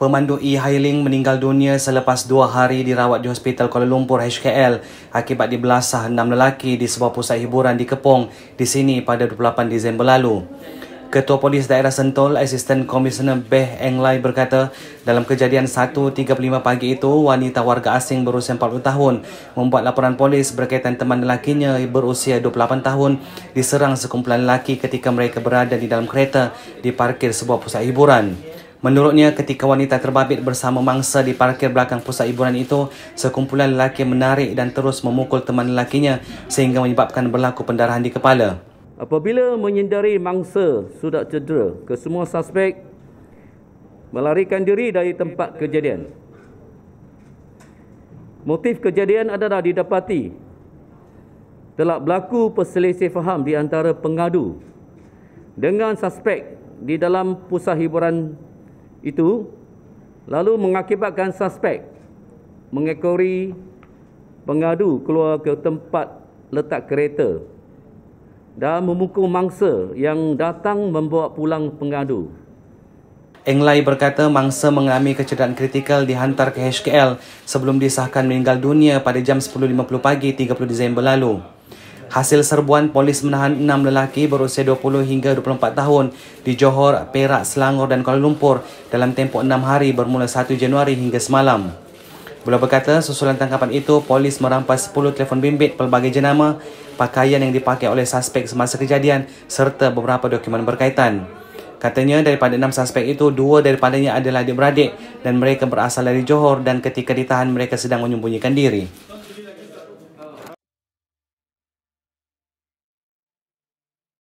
pemandu E. Hailing meninggal dunia selepas dua hari dirawat di Hospital Kuala Lumpur HKL akibat dibelasah enam lelaki di sebuah pusat hiburan di Kepong di sini pada 28 Disember lalu. Ketua Polis Daerah Sentol, Asisten Komisioner Beh Eng Lai berkata, dalam kejadian 1.35 pagi itu, wanita warga asing berusia 40 tahun membuat laporan polis berkaitan teman lelakinya berusia 28 tahun diserang sekumpulan lelaki ketika mereka berada di dalam kereta di parkir sebuah pusat hiburan. Menurutnya, ketika wanita terbabit bersama mangsa di parkir belakang pusat hiburan itu, sekumpulan lelaki menarik dan terus memukul teman lelakinya sehingga menyebabkan berlaku pendarahan di kepala. Apabila menyendari mangsa sudah cedera, kesemua suspek melarikan diri dari tempat kejadian. Motif kejadian adalah didapati telah berlaku perselisih faham di antara pengadu dengan suspek di dalam pusat hiburan itu lalu mengakibatkan suspek mengekori pengadu keluar ke tempat letak kereta dan memukul mangsa yang datang membawa pulang pengadu. Englai berkata mangsa mengalami kecederaan kritikal dihantar ke HKL sebelum disahkan meninggal dunia pada jam 10.50 pagi 30 Disember lalu hasil serbuan polis menahan enam lelaki berusia 20 hingga 24 tahun di Johor, Perak, Selangor dan Kuala Lumpur dalam tempoh enam hari bermula 1 Januari hingga semalam. Beliau berkata, susulan tangkapan itu, polis merampas 10 telefon bimbit pelbagai jenama, pakaian yang dipakai oleh suspek semasa kejadian serta beberapa dokumen berkaitan. Katanya daripada enam suspek itu, dua daripadanya adalah adik-beradik dan mereka berasal dari Johor dan ketika ditahan mereka sedang menyembunyikan diri.